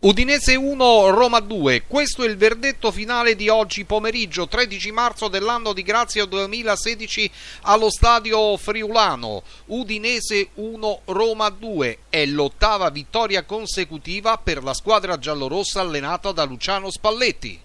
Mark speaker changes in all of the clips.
Speaker 1: Udinese 1, Roma 2, questo è il verdetto finale di oggi pomeriggio 13 marzo dell'anno di grazia 2016 allo stadio Friulano. Udinese 1, Roma 2 è l'ottava vittoria consecutiva per la squadra giallorossa allenata da Luciano Spalletti.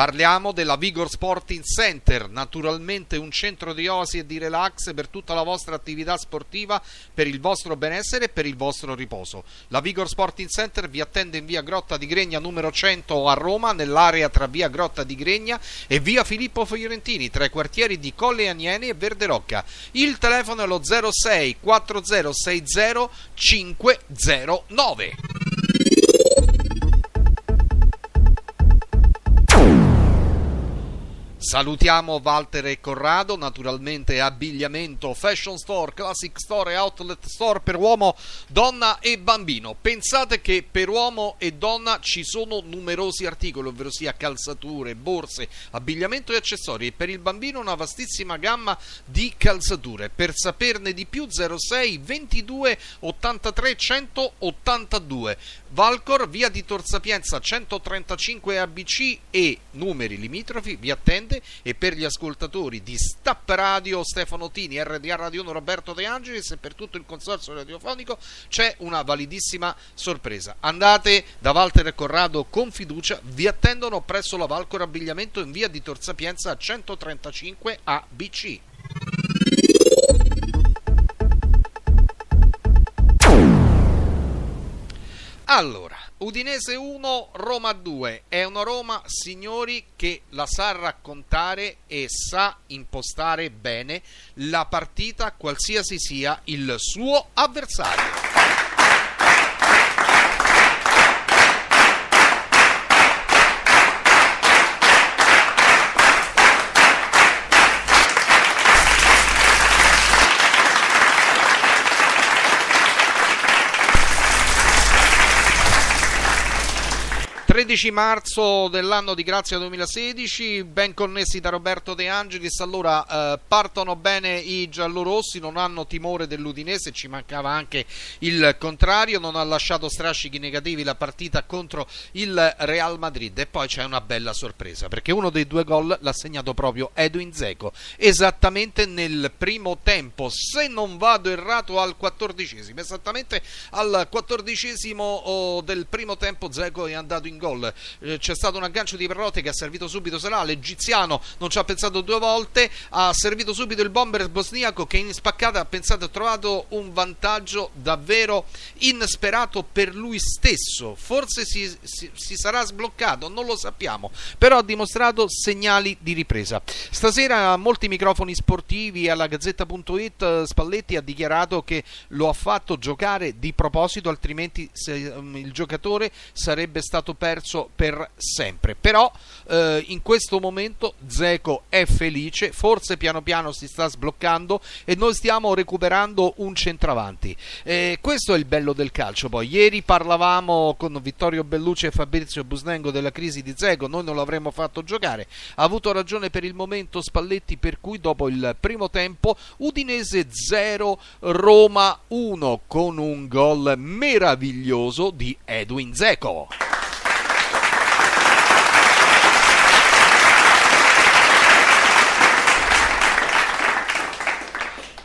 Speaker 1: Parliamo della Vigor Sporting Center, naturalmente un centro di osi e di relax per tutta la vostra attività sportiva, per il vostro benessere e per il vostro riposo. La Vigor Sporting Center vi attende in via Grotta di Gregna numero 100 a Roma, nell'area tra via Grotta di Gregna e via Filippo Fiorentini, tra i quartieri di Colle Aniene e Verde Rocca. Il telefono è lo 06 4060 509. Salutiamo Walter e Corrado, naturalmente abbigliamento, fashion store, classic store e outlet store per uomo, donna e bambino. Pensate che per uomo e donna ci sono numerosi articoli, ovvero sia calzature, borse, abbigliamento e accessori e per il bambino una vastissima gamma di calzature. Per saperne di più 06 22 83 182. Valcor, via di Torsapienza 135 ABC e numeri limitrofi vi attendo grande e per gli ascoltatori di Stapp Radio Stefano Tini, RDA Radio 1 Roberto De Angelis e per tutto il consorzio radiofonico c'è una validissima sorpresa. Andate da Walter e Corrado con fiducia, vi attendono presso la Valcor Abbigliamento in via di Tor Sapienza 135 ABC. Allora, Udinese 1, Roma 2, è una Roma, signori, che la sa raccontare e sa impostare bene la partita, qualsiasi sia il suo avversario. 13 marzo dell'anno di Grazia 2016, ben connessi da Roberto De Angelis. Allora, eh, partono bene i giallorossi, non hanno timore dell'Udinese, ci mancava anche il contrario, non ha lasciato strascichi negativi la partita contro il Real Madrid. E poi c'è una bella sorpresa, perché uno dei due gol l'ha segnato proprio Edwin Zeco, esattamente nel primo tempo, se non vado errato al quattordicesimo, esattamente al quattordicesimo oh, del primo tempo Zeco è andato in gol gol. Eh, c'è stato un aggancio di Perrotte che ha servito subito Salah, l'egiziano non ci ha pensato due volte, ha servito subito il bomber bosniaco che in spaccata ha pensato e trovato un vantaggio davvero insperato per lui stesso. Forse si, si, si sarà sbloccato, non lo sappiamo, però ha dimostrato segnali di ripresa. Stasera molti microfoni sportivi alla gazzetta.it Spalletti ha dichiarato che lo ha fatto giocare di proposito, altrimenti um, il giocatore sarebbe stato perso perso per sempre. Però eh, in questo momento Zeco è felice, forse piano piano si sta sbloccando e noi stiamo recuperando un centravanti. E eh, questo è il bello del calcio. Poi ieri parlavamo con Vittorio Bellucci e Fabrizio Busnengo della crisi di Zeco, noi non l'avremmo fatto giocare. Ha avuto ragione per il momento Spalletti per cui dopo il primo tempo Udinese 0 Roma 1 con un gol meraviglioso di Edwin Zeco.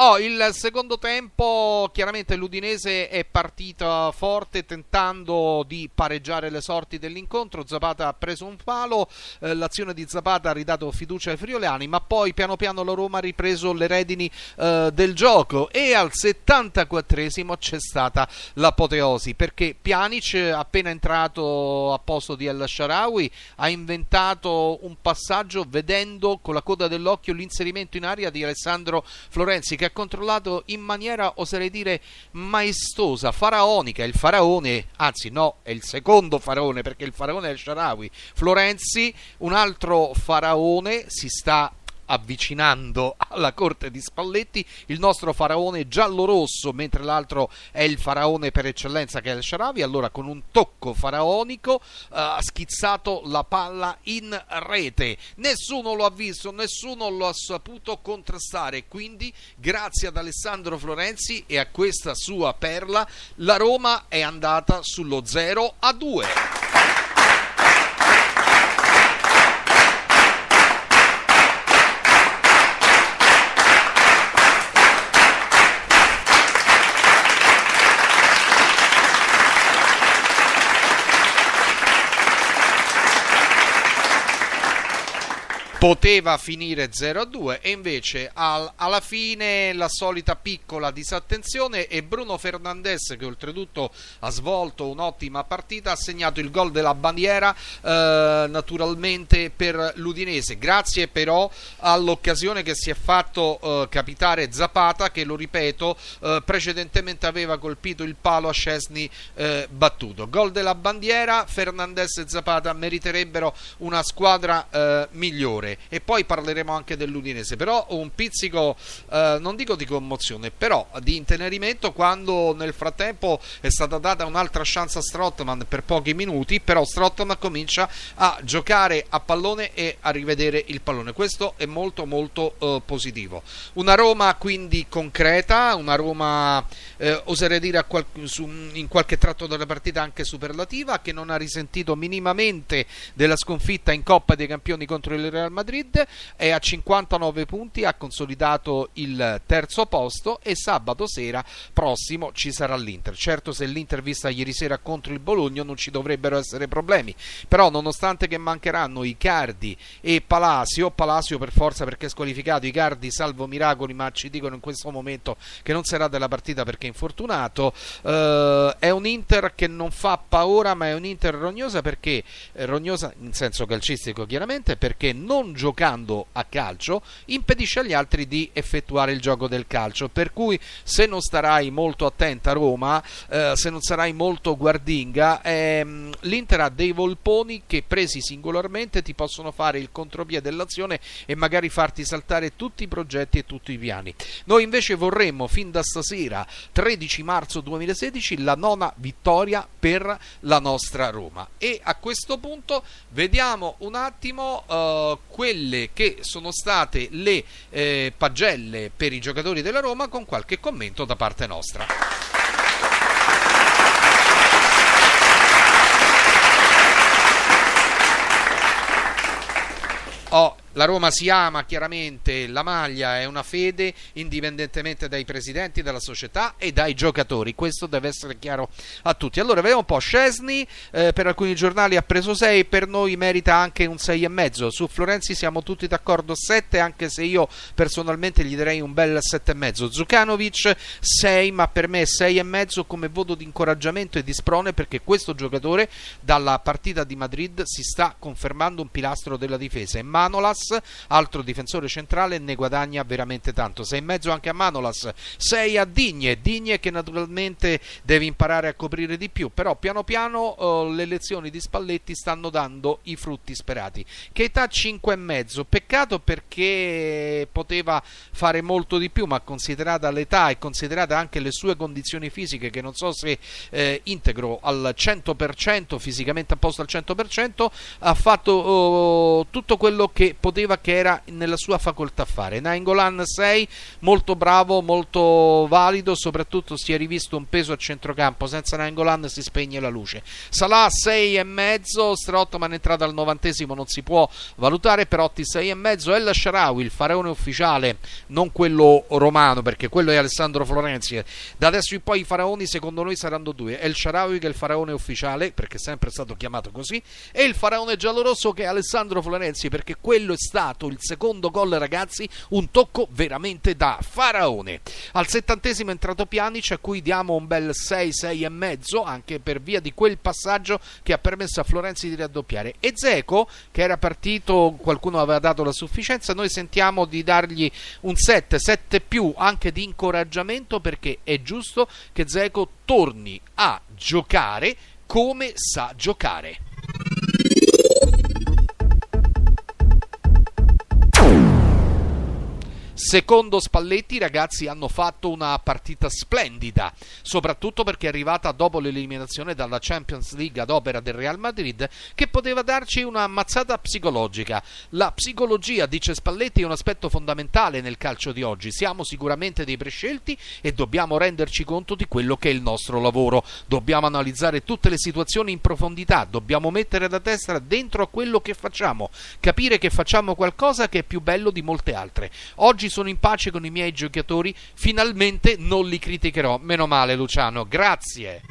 Speaker 1: Oh, il secondo tempo, chiaramente l'Udinese è partito forte tentando di pareggiare le sorti dell'incontro, Zapata ha preso un palo, eh, l'azione di Zapata ha ridato fiducia ai friolani, ma poi piano piano la Roma ha ripreso le redini eh, del gioco e al 74esimo c'è stata l'apoteosi, perché Pjanic, appena entrato a posto di El Sharawi, ha inventato un passaggio vedendo con la coda dell'occhio l'inserimento in aria di Alessandro Florenzi che ha controllato in maniera, oserei dire, maestosa, faraonica, il faraone, anzi no, è il secondo faraone perché il faraone è il Sharawi, Florenzi, un altro faraone si sta avvicinando alla corte di Spalletti il nostro faraone giallo-rosso, mentre l'altro è il faraone per eccellenza che è il Sharavi, allora con un tocco faraonico eh, ha schizzato la palla in rete. Nessuno lo ha visto, nessuno lo ha saputo contrastare, quindi grazie ad Alessandro Florenzi e a questa sua perla la Roma è andata sullo 0 a 2. poteva finire 0-2 e invece al, alla fine la solita piccola disattenzione e Bruno Fernandes che oltretutto ha svolto un'ottima partita ha segnato il gol della bandiera eh, naturalmente per l'Udinese grazie però all'occasione che si è fatto eh, capitare Zapata che lo ripeto eh, precedentemente aveva colpito il palo a Scesni eh, battuto gol della bandiera Fernandes e Zapata meriterebbero una squadra eh, migliore rigore e poi parleremo anche dell'Udinese, però un pizzico, eh, non dico di commozione, però di intenerimento quando nel frattempo è stata data un'altra chance a Strottman per pochi minuti, però Strottman comincia a giocare a pallone e a rivedere il pallone. Questo è molto molto eh, positivo. Una Roma quindi concreta, una Roma eh, oserei dire qual- su, in qualche tratto della partita anche superlativa che non ha risentito minimamente della sconfitta in Coppa dei Campioni contro il Real Madrid Madrid è a 59 punti, ha consolidato il terzo posto e sabato sera prossimo ci sarà l'Inter. Certo se l'Inter vista ieri sera contro il Bologna non ci dovrebbero essere problemi, però nonostante che mancheranno Icardi e Palacio, Palacio per forza perché squalificato, Icardi salvo miracoli ma ci dicono in questo momento che non sarà della partita perché è infortunato, eh, è un Inter che non fa paura ma è un Inter rognosa perché eh, rognosa in senso calcistico chiaramente perché non non giocando a calcio impedisce agli altri di effettuare il gioco del calcio. Per cui se non starai molto attenta a Roma, eh, se non sarai molto guardinga, ehm, l'Inter ha dei volponi che presi singolarmente ti possono fare il contropiede dell'azione e magari farti saltare tutti i progetti e tutti i piani. Noi invece vorremmo fin da stasera, 13 marzo 2016, la nona vittoria per la nostra Roma. E a questo punto vediamo un attimo uh, quelle che sono state le eh, pagelle per i giocatori della Roma con qualche commento da parte nostra. Ho oh la Roma si ama chiaramente, la maglia è una fede indipendentemente dai presidenti della società e dai giocatori, questo deve essere chiaro a tutti. Allora vediamo un po', Scesni eh, per alcuni giornali ha preso 6, per noi merita anche un 6,5, su Florenzi siamo tutti d'accordo 7, anche se io personalmente gli darei un bel 7,5. Zucanovic 6, ma per me 6,5 come voto di incoraggiamento e di sprone perché questo giocatore dalla partita di Madrid si sta confermando un pilastro della difesa e Manolas altro difensore centrale, ne guadagna veramente tanto. 6 in mezzo anche a Manolas, 6 a Digne, Digne che naturalmente deve imparare a coprire di più, però piano piano oh, le lezioni di Spalletti stanno dando i frutti sperati. Keita 5 e mezzo, peccato perché poteva fare molto di più, ma considerata l'età e considerate anche le sue condizioni fisiche che non so se eh, integro al 100%, fisicamente a posto al 100%, ha fatto oh, tutto quello che poteva poteva che era nella sua facoltà fare. Nainggolan 6, molto bravo, molto valido, soprattutto si è rivisto un peso a centrocampo, senza Nainggolan si spegne la luce. Salah 6 e mezzo, Strottman è entrata al novantesimo, non si può valutare, Perotti 6,5, El Sharawi, il faraone ufficiale, non quello romano, perché quello è Alessandro Florenzi. Da adesso in poi i faraoni secondo noi saranno due, El Sharawi che è il faraone ufficiale, perché è sempre stato chiamato così, e il faraone giallorosso che è Alessandro Florenzi, perché quello è stato il secondo gol ragazzi, un tocco veramente da faraone. Al settantesimo è entrato Pjanic a cui diamo un bel 6-6,5 anche per via di quel passaggio che ha permesso a Florenzi di raddoppiare. E Zeco che era partito, qualcuno aveva dato la sufficienza, noi sentiamo di dargli un 7, 7 più anche di incoraggiamento perché è giusto che Zeco torni a giocare come sa giocare. Secondo Spalletti i ragazzi hanno fatto una partita splendida, soprattutto perché è arrivata dopo l'eliminazione dalla Champions League ad opera del Real Madrid, che poteva darci una ammazzata psicologica. La psicologia, dice Spalletti, è un aspetto fondamentale nel calcio di oggi. Siamo sicuramente dei prescelti e dobbiamo renderci conto di quello che è il nostro lavoro. Dobbiamo analizzare tutte le situazioni in profondità, dobbiamo mettere da testa dentro a quello che facciamo, capire che facciamo qualcosa che è più bello di molte altre. Oggi sono in pace con i miei giocatori, finalmente non li criticherò. Meno male Luciano, grazie.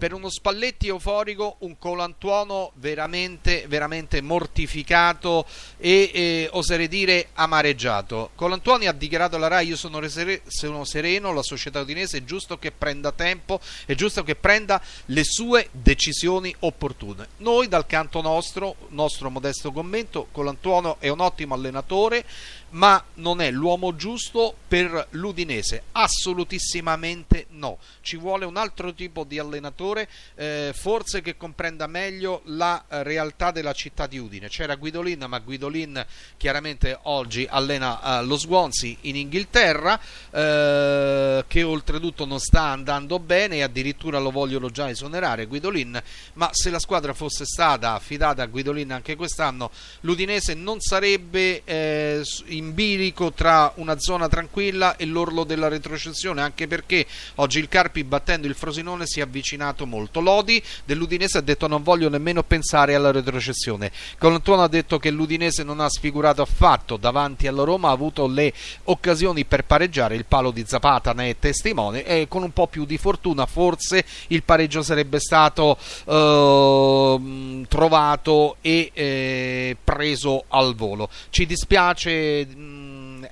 Speaker 1: per uno Spalletti euforico, un Colantuono veramente, veramente mortificato e eh, oserei dire amareggiato. Colantuoni ha dichiarato alla RAI: Io sono, resere, sono sereno, la società udinese è giusto che prenda tempo, è giusto che prenda le sue decisioni opportune. Noi, dal canto nostro, nostro modesto commento, Colantuono è un ottimo allenatore ma non è l'uomo giusto per l'Udinese, assolutissimamente no. Ci vuole un altro tipo di allenatore, eh, forse che comprenda meglio la eh, realtà della città di Udine. C'era Guidolin, ma Guidolin chiaramente oggi allena eh, lo Swansea in Inghilterra, eh, che oltretutto non sta andando bene e addirittura lo vogliono già esonerare Guidolin, ma se la squadra fosse stata affidata a Guidolin anche quest'anno, l'Udinese non sarebbe eh, rimbirico tra una zona tranquilla e l'orlo della retrocessione, anche perché oggi il Carpi battendo il Frosinone si è avvicinato molto. Lodi dell'Udinese ha detto non voglio nemmeno pensare alla retrocessione. Colantuono ha detto che l'Udinese non ha sfigurato affatto davanti alla Roma, ha avuto le occasioni per pareggiare, il palo di Zapata ne è testimone e con un po' più di fortuna forse il pareggio sarebbe stato eh, trovato e eh, preso al volo. Ci dispiace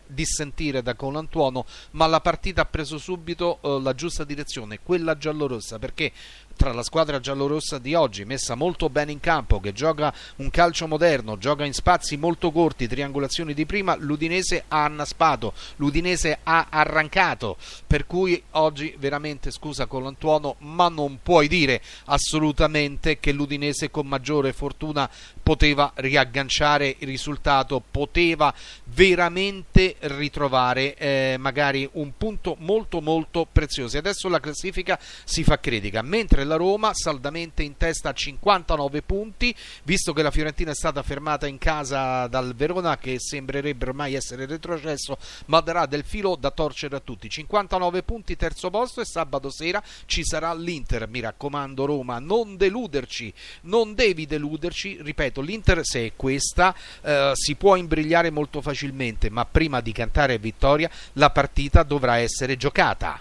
Speaker 1: dissentire da Colantuono, ma la partita ha preso subito eh, la giusta direzione, quella giallorossa, perché tra la squadra giallorossa di oggi, messa molto bene in campo, che gioca un calcio moderno, gioca in spazi molto corti, triangolazioni di prima, l'Udinese ha annaspato, l'Udinese ha arrancato, per cui oggi veramente scusa Colantuono, ma non puoi dire assolutamente che l'Udinese con maggiore fortuna poteva riagganciare il risultato, poteva veramente ritrovare eh, magari un punto molto molto prezioso. E adesso la classifica si fa critica, mentre la Roma saldamente in testa a 59 punti, visto che la Fiorentina è stata fermata in casa dal Verona che sembrerebbe ormai essere retrocesso, ma darà del filo da torcere a tutti. 59 punti, terzo posto e sabato sera ci sarà l'Inter. Mi raccomando Roma, non deluderci, non devi deluderci, ripeto ripeto, l'Inter se è questa eh, si può imbrigliare molto facilmente, ma prima di cantare vittoria la partita dovrà essere giocata.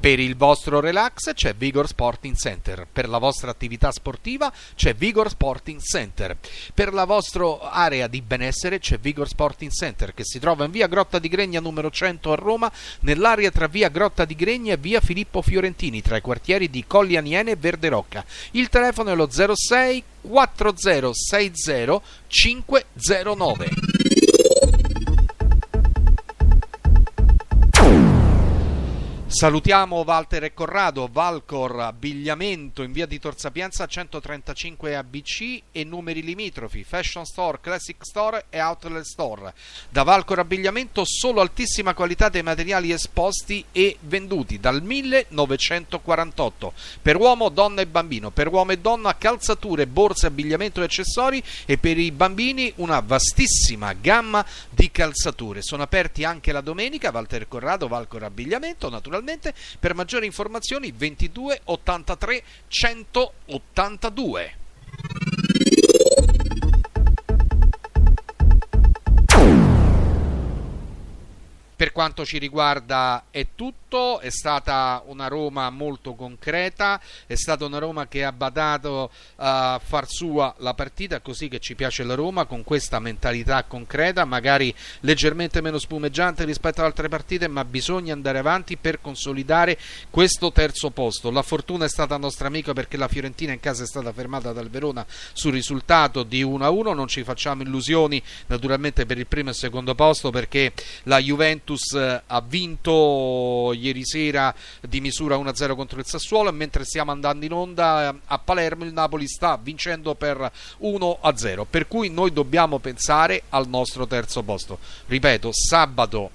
Speaker 1: Per il vostro relax c'è Vigor Sporting Center, per la vostra attività sportiva c'è Vigor Sporting Center, per la vostra area di benessere c'è Vigor Sporting Center che si trova in via Grotta di Gregna numero 100 a Roma, nell'area tra via Grotta di Gregna e via Filippo Fiorentini, tra i quartieri di Colli Aniene e Verde Rocca. Il telefono è lo 06 4060 509. Salutiamo Walter e Corrado, Valcor, abbigliamento in via di Tor Sapienza 135 ABC e numeri limitrofi, Fashion Store, Classic Store e Outlet Store. Da Valcor Abbigliamento solo altissima qualità dei materiali esposti e venduti dal 1948. Per uomo, donna e bambino, per uomo e donna calzature, borse, abbigliamento e accessori e per i bambini una vastissima gamma di calzature. Sono aperti anche la domenica, Walter e Corrado, Valcor Abbigliamento, naturalmente naturalmente. Per maggiori informazioni 22 83 182. Per quanto ci riguarda è tutto tutto, è stata una Roma molto concreta, è stata una Roma che ha badato eh, a far sua la partita, così che ci piace la Roma, con questa mentalità concreta, magari leggermente meno spumeggiante rispetto ad altre partite, ma bisogna andare avanti per consolidare questo terzo posto. La fortuna è stata nostra amica perché la Fiorentina in casa è stata fermata dal Verona sul risultato di 1-1, non ci facciamo illusioni naturalmente per il primo e secondo posto perché la Juventus eh, ha vinto ieri sera di misura 1-0 contro il Sassuolo mentre stiamo andando in onda eh, a Palermo il Napoli sta vincendo per 1-0 per cui noi dobbiamo pensare al nostro terzo posto ripeto sabato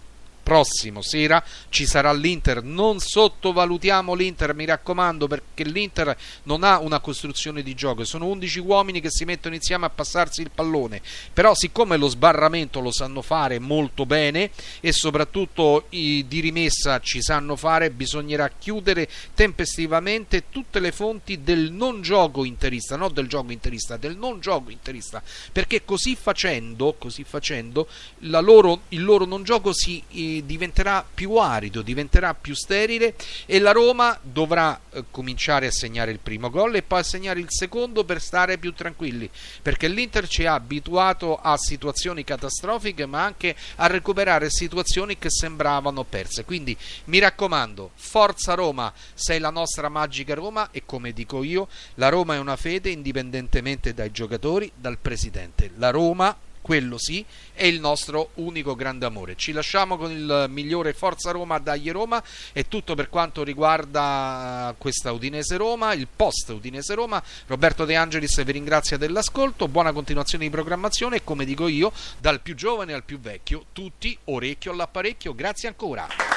Speaker 1: prossimo sera ci sarà l'Inter. Non sottovalutiamo l'Inter, mi raccomando, perché l'Inter non ha una costruzione di gioco. Sono 11 uomini che si mettono insieme a passarsi il pallone. Però siccome lo sbarramento lo sanno fare molto bene e soprattutto i di rimessa ci sanno fare, bisognerà chiudere tempestivamente tutte le fonti del non gioco interista, non del gioco interista, del non gioco interista, perché così facendo, così facendo loro, il loro non gioco si eh, diventerà più arido, diventerà più sterile e la Roma dovrà eh, cominciare a segnare il primo gol e poi a segnare il secondo per stare più tranquilli, perché l'Inter ci ha abituato a situazioni catastrofiche ma anche a recuperare situazioni che sembravano perse. Quindi mi raccomando, forza Roma, sei la nostra magica Roma e come dico io, la Roma è una fede indipendentemente dai giocatori, dal presidente. La Roma quello sì, è il nostro unico grande amore. Ci lasciamo con il migliore Forza Roma, dagli Roma, è tutto per quanto riguarda questa Udinese Roma, il post Udinese Roma. Roberto De Angelis vi ringrazia dell'ascolto, buona continuazione di programmazione e come dico io, dal più giovane al più vecchio, tutti orecchio all'apparecchio. Grazie ancora.